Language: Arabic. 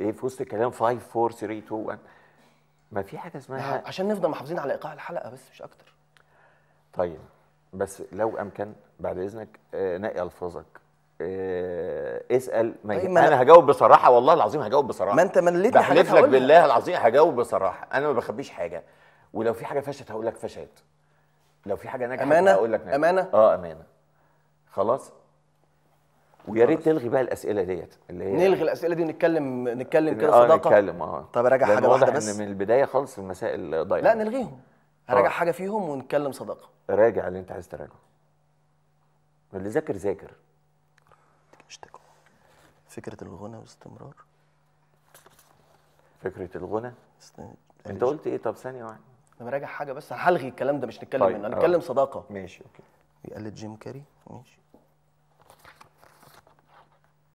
ايه في وسط الكلام 5 4 3 2 1 ما في حاجه اسمها عشان نفضل محافظين على ايقاع الحلقه بس مش اكتر طيب بس لو امكن بعد اذنك آه نقي الفاظك آه اسال ما طيب ما انا هجاوب بصراحه والله العظيم هجاوب بصراحه ما انت مليت حاجات بحلف لك بالله العظيم هجاوب بصراحه انا ما بخبيش حاجه ولو في حاجه فشلت هقول لك فشلت لو في حاجه ناجحه هقول لك ناجحه امانه اه امانه خلاص ويا ريت نلغي بقى الاسئله ديت اللي هي نلغي الاسئله دي ونتكلم نتكلم كده آه صداقه نتكلم اه طب اراجع حاجه واحده بس من البدايه خالص المسائل ضايعه لا نلغيهم اراجع آه. حاجه فيهم ونتكلم صداقه راجع اللي انت عايز تراجعه اللي ذاكر ذاكر فكره الغنى واستمرار فكره الغنى يعني انت قلت ايه طب ثانيه واحده انا براجع حاجه بس هلغي الكلام ده مش نتكلم طيب. منه آه. صداقه ماشي اوكي يقلد جيم كاري ماشي